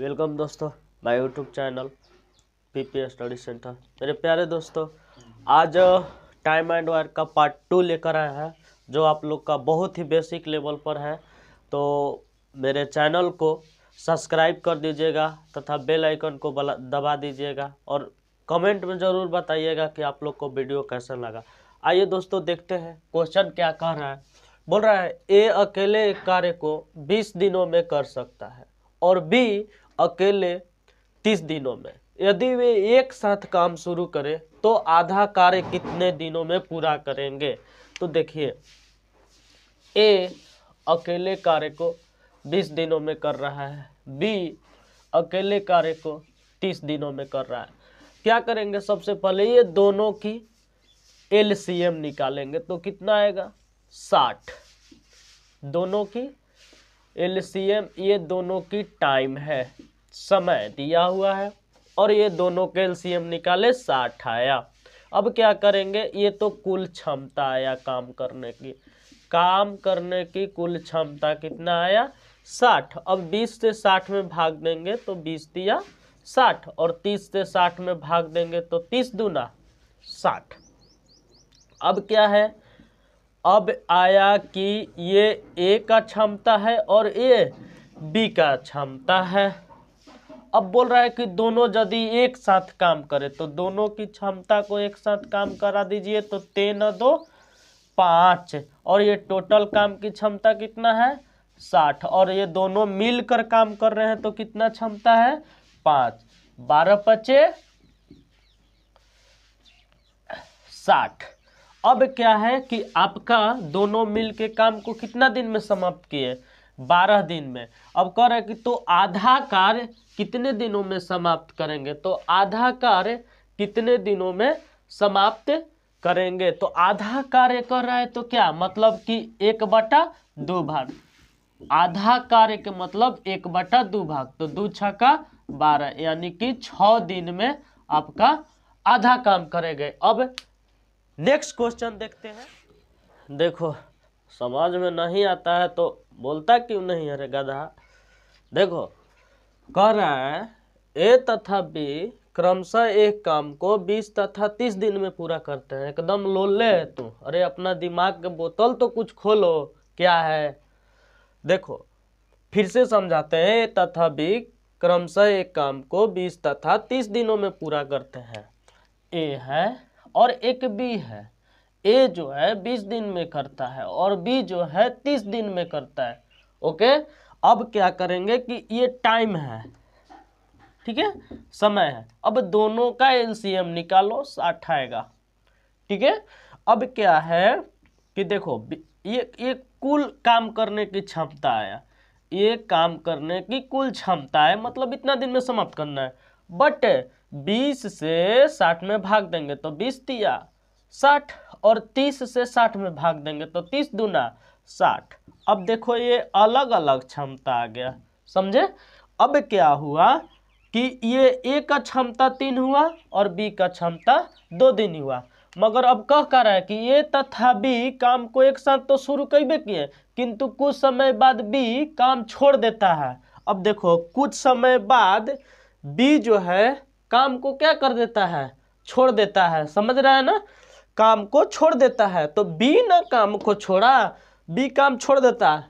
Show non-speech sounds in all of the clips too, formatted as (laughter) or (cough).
Welcome दोस्तों my YouTube channel PPA study centre मेरे प्यारे दोस्तों आज टाइम एंड वायर का पार्ट टू लेकर आए हैं जो आप लोग का बहुत ही बेसिक लेवल पर है तो मेरे चैनल को सब्सक्राइब कर दीजिएगा तथा बेल आइकन को दबा दीजिएगा और कमेंट में ज़रूर बताइएगा कि आप लोग को वीडियो कैसा लगा आइए दोस्तों देखते हैं क्वेश्चन क्या कह रहा है बोल रहा है ए अकेले एक कार्य को बीस दिनों में कर सकता है और बी अकेले तीस दिनों में यदि वे एक साथ काम शुरू करें तो आधा कार्य कितने दिनों में पूरा करेंगे तो देखिए ए अकेले कार्य को बीस दिनों में कर रहा है बी अकेले कार्य को तीस दिनों में कर रहा है क्या करेंगे सबसे पहले ये दोनों की एल सी एम निकालेंगे तो कितना आएगा साठ दोनों की एल सी एम ये दोनों की टाइम है समय दिया हुआ है और ये दोनों कैल्शियम निकाले साठ आया अब क्या करेंगे ये तो कुल क्षमता आया काम करने की काम करने की कुल क्षमता कितना आया साठ अब बीस से साठ में भाग देंगे तो बीस दिया साठ और तीस से साठ में भाग देंगे तो तीस दूना साठ अब क्या है अब आया कि ये ए का क्षमता है और ये बी का क्षमता है अब बोल रहा है कि दोनों यदि एक साथ काम करे तो दोनों की क्षमता को एक साथ काम करा दीजिए तो तेन दो पाँच और ये टोटल काम की क्षमता कितना है साठ और ये दोनों मिलकर काम कर रहे हैं तो कितना क्षमता है पाँच बारह पचे साठ अब क्या है कि आपका दोनों मिल के काम को कितना दिन में समाप्त किए बारह दिन में अब कह रहे कि तो आधा कार्य कितने दिनों में समाप्त करेंगे तो आधा कार्य कितने दिनों में समाप्त करेंगे तो आधा कार्य कर रहा है तो क्या मतलब कि एक बटा दो भाग आधा कार्य के मतलब एक बटा दो भाग तो दो छ का बारह यानी कि छ दिन में आपका आधा काम करेंगे अब नेक्स्ट क्वेश्चन देखते हैं देखो समझ में नहीं आता है तो बोलता क्यों नहीं अरे गधा देखो कह रहा है ए तथा बी क्रमशः एक काम को बीस तथा तीस दिन में पूरा करते हैं एकदम लोले है तू अरे अपना दिमाग के बोतल तो कुछ खोलो क्या है देखो फिर से समझाते हैं ए तथा बी क्रमशः एक काम को बीस तथा तीस दिनों में पूरा करते हैं ए है और एक बी है ए जो है बीस दिन में करता है और बी जो है तीस दिन में करता है ओके अब क्या करेंगे कि ये टाइम है ठीक है समय है अब दोनों का एलसीएम निकालो साठ आएगा ठीक है अब क्या है कि देखो ये ये कुल काम करने की क्षमता है ये काम करने की कुल क्षमता है मतलब इतना दिन में समाप्त करना है बट बीस से साठ में भाग देंगे तो बीस दिया साठ और तीस से साठ में भाग देंगे तो तीस दूना साठ अब देखो ये अलग अलग क्षमता आ गया समझे अब क्या हुआ कि ये ए का क्षमता तीन हुआ और बी का क्षमता दो दिन हुआ मगर अब कह कर रहा है कि ए तथा बी काम को एक साथ तो शुरू कैबे किए किंतु कुछ समय बाद बी काम छोड़ देता है अब देखो कुछ समय बाद बी जो है काम को क्या कर देता है छोड़ देता है समझ रहा है ना काम को छोड़ देता है तो बी ने काम को छोड़ा बी काम छोड़ देता है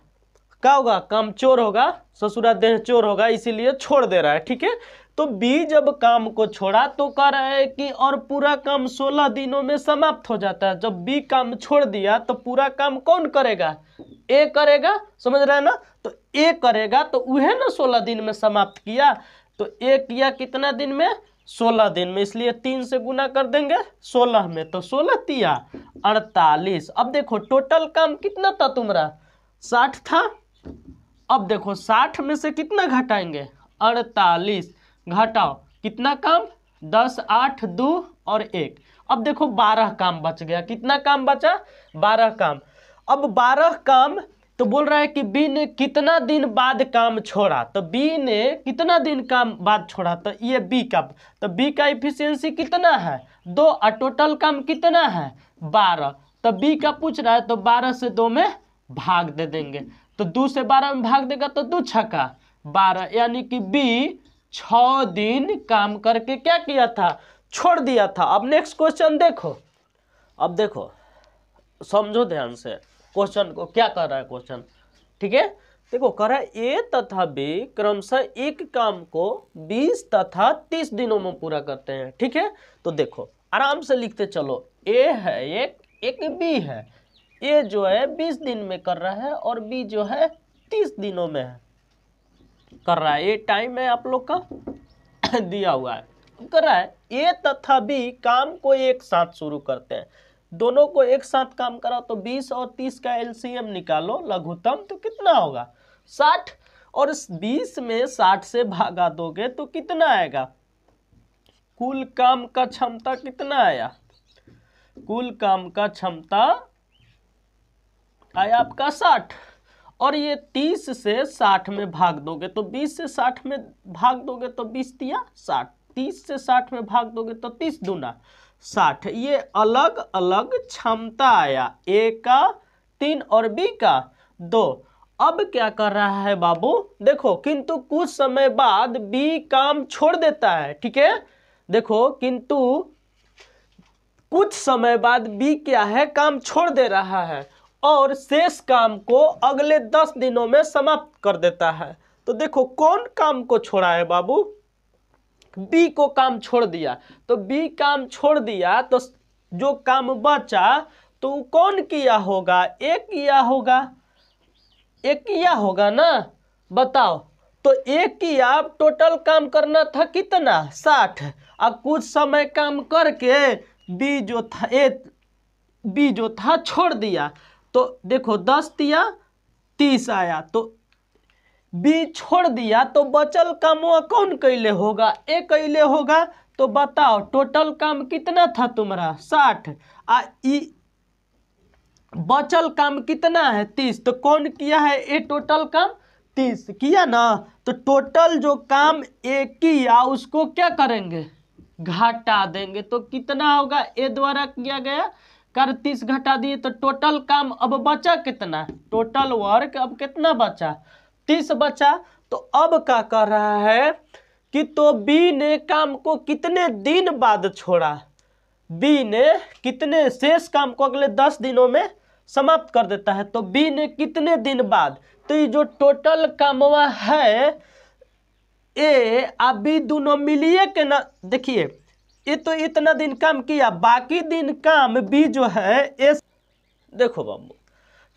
क्या होगा काम चोर होगा ससुरा देह चोर होगा इसीलिए छोड़ दे रहा है ठीक है तो बी जब काम को छोड़ा तो कह रहा है कि और पूरा काम सोलह दिनों में समाप्त हो जाता है जब बी काम छोड़ दिया तो पूरा काम कौन करेगा ए करेगा समझ रहे हैं ना तो ए करेगा तो वह ना सोलह दिन में समाप्त किया तो ए किया कितना दिन में सोलह दिन में इसलिए तीन से गुना कर देंगे सोलह में तो सोलह तिया अड़तालीस अब देखो टोटल काम कितना था तुम्हारा साठ था अब देखो साठ में से कितना घटाएंगे अड़तालीस घटाओ कितना काम दस आठ दो और एक अब देखो बारह काम बच गया कितना काम बचा बारह काम अब बारह काम तो बोल रहा है कि बी ने कितना दिन बाद काम छोड़ा तो बी ने कितना दिन काम बाद छोड़ा तो ये बी का तो बी का इफिशियंसी कितना है दो और टोटल काम कितना है बारह तो बी का पूछ रहा है तो बारह से दो में भाग दे देंगे तो दो से बारह में भाग देगा तो दो छका बारह यानी कि बी छ दिन काम करके क्या किया था छोड़ दिया था अब नेक्स्ट क्वेश्चन देखो अब देखो समझो ध्यान से क्वेश्चन को क्या कर रहा है क्वेश्चन ठीक है देखो कह रहा है ए तथा बी क्रमशः एक काम को 20 तथा 30 दिनों में पूरा करते हैं ठीक है तो देखो आराम से लिखते चलो ए है एक एक बी है ए जो है 20 दिन में कर रहा है और बी जो है 30 दिनों में है कर रहा है ये टाइम है आप लोग का (coughs) दिया हुआ है कर रहा है ए तथा बी काम को एक साथ शुरू करते हैं दोनों को एक साथ काम कराओ तो 20 और 30 का एलसीएम निकालो लघुतम तो कितना होगा 60 और इस 20 में 60 से भागा दोगे तो कितना आएगा कुल काम का क्षमता कितना आया कुल काम का क्षमता आया आपका 60 और ये 30 से 60 में भाग दोगे तो 20 से 60 में भाग दोगे तो 20 दिया 60 30 से 60 में भाग दोगे तो 30 दूना साठ ये अलग अलग क्षमता आया ए का तीन और बी का दो अब क्या कर रहा है बाबू देखो किंतु कुछ समय बाद बी काम छोड़ देता है ठीक है देखो किंतु कुछ समय बाद बी क्या है काम छोड़ दे रहा है और शेष काम को अगले दस दिनों में समाप्त कर देता है तो देखो कौन काम को छोड़ा है बाबू बी को काम छोड़ दिया तो बी काम छोड़ दिया तो जो काम बचा तो कौन किया होगा ए किया होगा ए किया होगा ना बताओ तो ए किया टोटल काम करना था कितना साठ अब कुछ समय काम करके बी जो था ए बी जो था छोड़ दिया तो देखो दस दिया तीस आया तो बी छोड़ दिया तो बचल कामवा कौन कैले होगा ए कैले होगा तो बताओ टोटल काम कितना था तुम्हारा साठ आ ई बचल काम कितना है तीस तो कौन किया है ए टोटल काम तीस किया ना तो टोटल जो काम ए किया उसको क्या करेंगे घटा देंगे तो कितना होगा ए द्वारा किया गया कर तीस घटा दिए तो टोटल काम अब बचा कितना टोटल वर्क अब कितना बचा तीस बचा तो अब क्या कर रहा है कि तो बी ने काम को कितने दिन बाद छोड़ा बी ने कितने शेष काम को अगले दस दिनों में समाप्त कर देता है तो बी ने कितने दिन बाद तो ये जो टोटल कामवा है ए आ बी दोनों मिलिए के ना देखिए ये तो इतना दिन काम किया बाकी दिन काम बी जो है ए देखो बाबू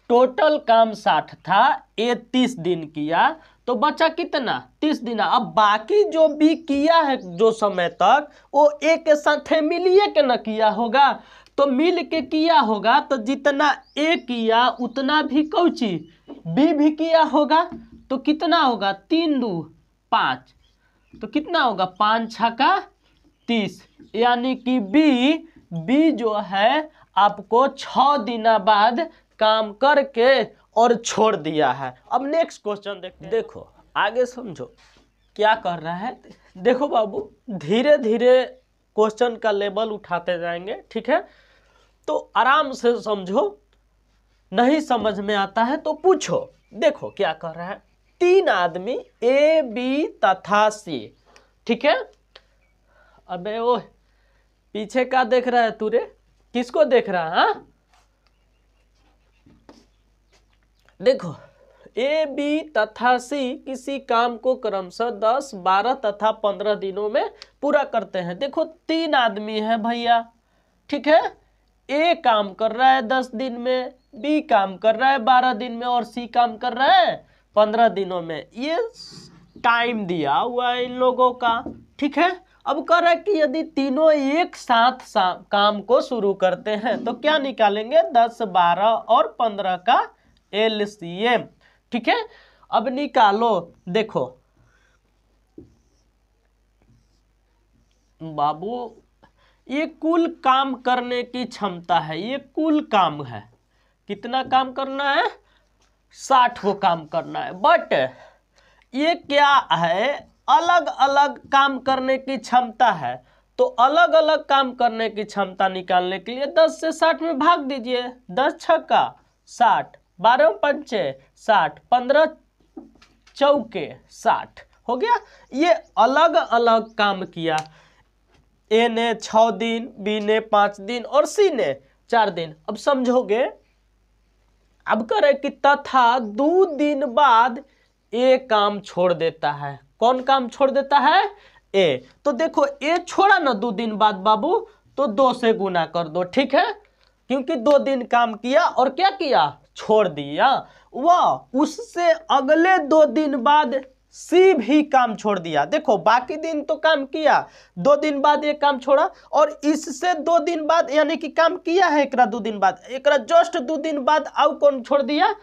टोटल काम साठ था ए तीस दिन किया तो बचा कितना तीस दिन अब बाकी जो भी किया है जो समय तक वो एक साथ मिलिए के ना किया होगा तो मिल के किया होगा तो जितना ए किया उतना भी कौची बी भी किया होगा तो कितना होगा तीन दू पाँच तो कितना होगा पाँच छ का तीस यानी कि बी बी जो है आपको छ दिन बाद काम करके और छोड़ दिया है अब नेक्स्ट क्वेश्चन देख देखो आगे समझो क्या कर रहा है देखो बाबू धीरे धीरे क्वेश्चन का लेवल उठाते जाएंगे ठीक है तो आराम से समझो नहीं समझ में आता है तो पूछो देखो क्या कर रहा है तीन आदमी ए बी तथा सी ठीक है अबे ओ पीछे का देख रहा है तुरे किसको देख रहा है हा? देखो ए बी तथा सी किसी काम को क्रमशः दस बारह तथा पंद्रह दिनों में पूरा करते हैं देखो तीन आदमी है भैया ठीक है ए काम कर रहा है दस दिन में बी काम कर रहा है बारह दिन में और सी काम कर रहा है पंद्रह दिनों में ये टाइम दिया हुआ है इन लोगों का ठीक है अब कह रहा है कि यदि तीनों एक साथ सा, काम को शुरू करते हैं तो क्या निकालेंगे दस बारह और पंद्रह का एल सी एम ठीक है अब निकालो देखो बाबू ये कुल काम करने की क्षमता है ये कुल काम है कितना काम करना है साठ को काम करना है बट ये क्या है अलग अलग काम करने की क्षमता है तो अलग अलग काम करने की क्षमता निकालने के लिए दस से साठ में भाग दीजिए दस छक्का साठ बारह पंचे साठ पंद्रह चौके साठ हो गया ये अलग अलग काम किया ए ने छ दिन बी ने पांच दिन और सी ने चार दिन अब समझोगे अब करे कि तथा दो दिन बाद ए काम छोड़ देता है कौन काम छोड़ देता है ए तो देखो ए छोड़ा ना दो दिन बाद बाबू तो दो से गुना कर दो ठीक है क्योंकि दो दिन काम किया और क्या किया छोड़ दिया वह उससे अगले दो दिन बाद सी भी काम छोड़ दिया देखो बाकी दिन तो काम किया दो दिन बाद ये काम छोड़ा और इससे दो दिन बाद यानी कि काम किया है एक दो दिन बाद एक जस्ट दो दिन बाद आउ कौन छोड़ दिया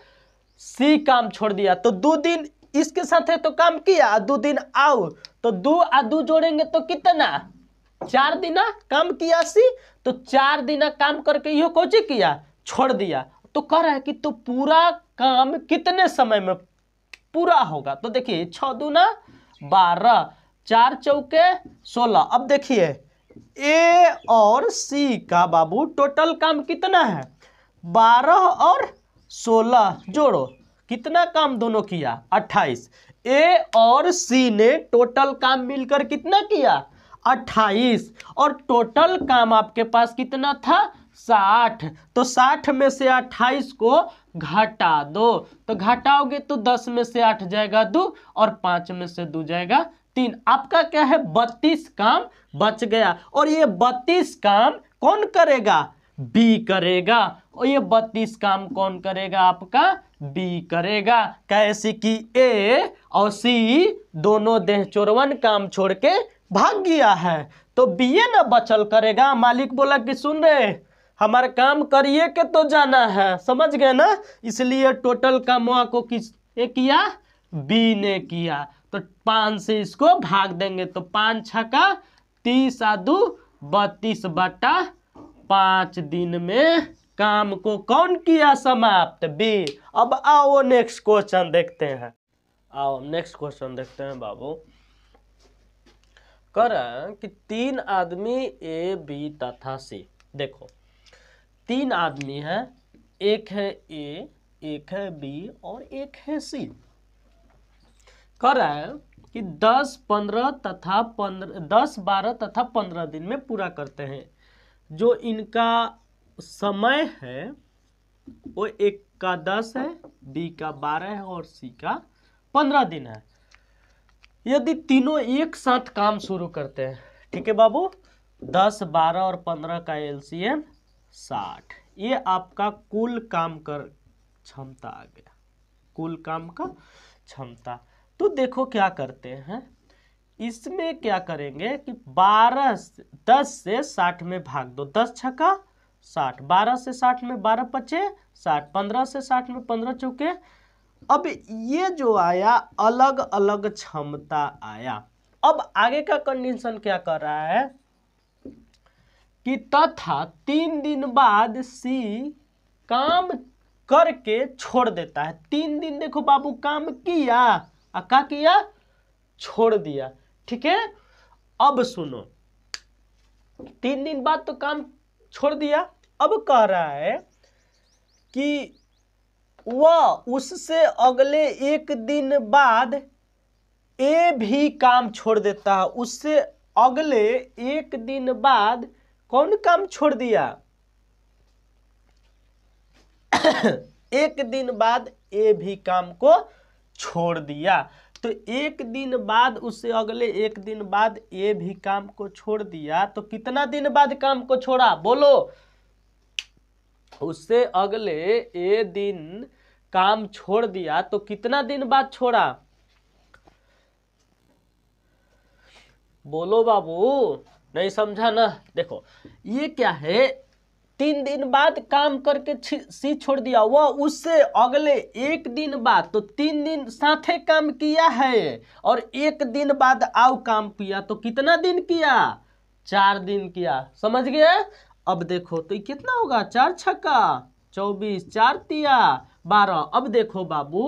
सी काम छोड़ दिया तो दो दिन इसके साथ है तो काम किया दो दिन आओ तो दो आ दो जोड़ेंगे तो कितना चार दिन काम किया सी तो चार दिन काम करके यो कोची किया छोड़ दिया तो कह रहा है कि तो पूरा काम कितने समय में पूरा होगा तो देखिए छ दूना बारह चार चौके सोलह अब देखिए ए और सी का बाबू टोटल काम कितना है बारह और सोलह जोड़ो कितना काम दोनों किया अट्ठाईस ए और सी ने टोटल काम मिलकर कितना किया अट्ठाईस और टोटल काम आपके पास कितना था साठ तो साठ में से अट्ठाईस को घटा दो तो घटाओगे तो दस में से आठ जाएगा दो और पाँच में से दो जाएगा तीन आपका क्या है बत्तीस काम बच गया और ये बत्तीस काम कौन करेगा बी करेगा और ये बत्तीस काम कौन करेगा आपका बी करेगा कैसे कि ए और सी दोनों देह चोरवन काम छोड़ के भाग गया है तो बीए ना बचल करेगा मालिक बोला कि सुन रहे हमारे काम करिए के तो जाना है समझ गए ना इसलिए टोटल का मुआ को किस ए किया बी ने किया तो पाँच से इसको भाग देंगे तो पाँच छ का तीस आदू बत्तीस बटा पाँच दिन में काम को कौन किया समाप्त बी अब आओ नेक्स्ट क्वेश्चन देखते हैं आओ नेक्स्ट क्वेश्चन देखते हैं बाबू कह रहा है कि तीन आदमी ए बी तथा सी देखो तीन आदमी है एक है ए एक है बी और एक है सी कह रहा है कि दस पंद्रह तथा पंद्रह दस बारह तथा पंद्रह दिन में पूरा करते हैं जो इनका समय है वो एक का दस है बी का बारह है और सी का पंद्रह दिन है यदि तीनों एक साथ काम शुरू करते हैं ठीक है बाबू दस बारह और पंद्रह का एलसीएम साठ ये आपका कुल काम कर क्षमता आ गया कुल काम का क्षमता तो देखो क्या करते हैं इसमें क्या करेंगे कि बारह दस से साठ में भाग दो दस छका साठ बारह से साठ में बारह पचे साठ पंद्रह से साठ में पंद्रह चौके अब ये जो आया अलग अलग क्षमता आया अब आगे का कंडीशन क्या कर रहा है कि तथा तीन दिन बाद सी काम करके छोड़ देता है तीन दिन देखो बाबू काम किया आ का किया छोड़ दिया ठीक है अब सुनो तीन दिन बाद तो काम छोड़ दिया अब कह रहा है कि वह उससे अगले एक दिन बाद ए भी काम छोड़ देता है उससे अगले एक दिन बाद कौन काम छोड़ दिया (coughs) एक दिन बाद ए भी काम को छोड़ दिया तो एक दिन बाद उससे अगले एक दिन बाद ए भी काम को छोड़ दिया तो कितना दिन बाद काम को छोड़ा बोलो उससे अगले ए दिन काम छोड़ दिया तो कितना दिन बाद छोड़ा बोलो बाबू नहीं समझा ना देखो ये क्या है तीन दिन बाद काम करके सी छोड़ दिया वह उससे अगले एक दिन बाद तो तीन दिन साथे काम किया है और एक दिन बाद आओ काम किया तो कितना दिन किया चार दिन किया समझ गए अब देखो तो कितना होगा चार छक्का चौबीस चार तिया बारह अब देखो बाबू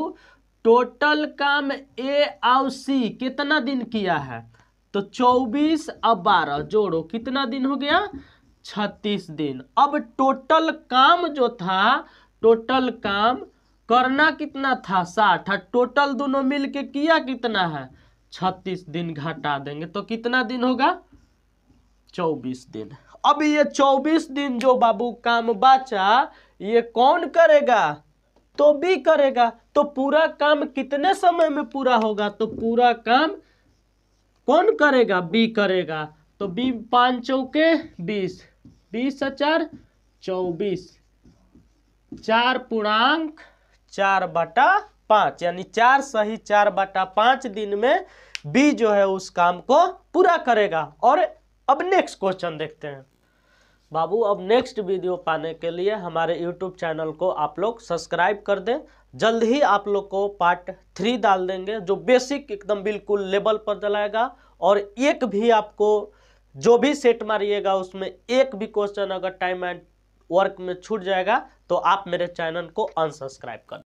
टोटल काम ए और सी कितना दिन किया है तो चौबीस अब बारह जोड़ो कितना दिन हो गया छत्तीस दिन अब टोटल काम जो था टोटल काम करना कितना था साठ और टोटल दोनों मिलके किया कितना है छत्तीस दिन घटा देंगे तो कितना दिन होगा चौबीस दिन अब ये चौबीस दिन जो बाबू काम बाचा ये कौन करेगा तो भी करेगा तो पूरा काम कितने समय में पूरा होगा तो पूरा काम कौन करेगा बी करेगा तो बी पांच चौके बीस बीस हजार चौबीस चार पूर्णांक चार बटा पांच यानी चार सही चार बटा पांच दिन में बी जो है उस काम को पूरा करेगा और अब नेक्स्ट क्वेश्चन देखते हैं बाबू अब नेक्स्ट वीडियो पाने के लिए हमारे यूट्यूब चैनल को आप लोग सब्सक्राइब कर दें जल्द ही आप लोग को पार्ट थ्री डाल देंगे जो बेसिक एकदम बिल्कुल लेवल पर चलाएगा और एक भी आपको जो भी सेट मारिएगा उसमें एक भी क्वेश्चन अगर टाइम एंड वर्क में छूट जाएगा तो आप मेरे चैनल को अनसब्सक्राइब कर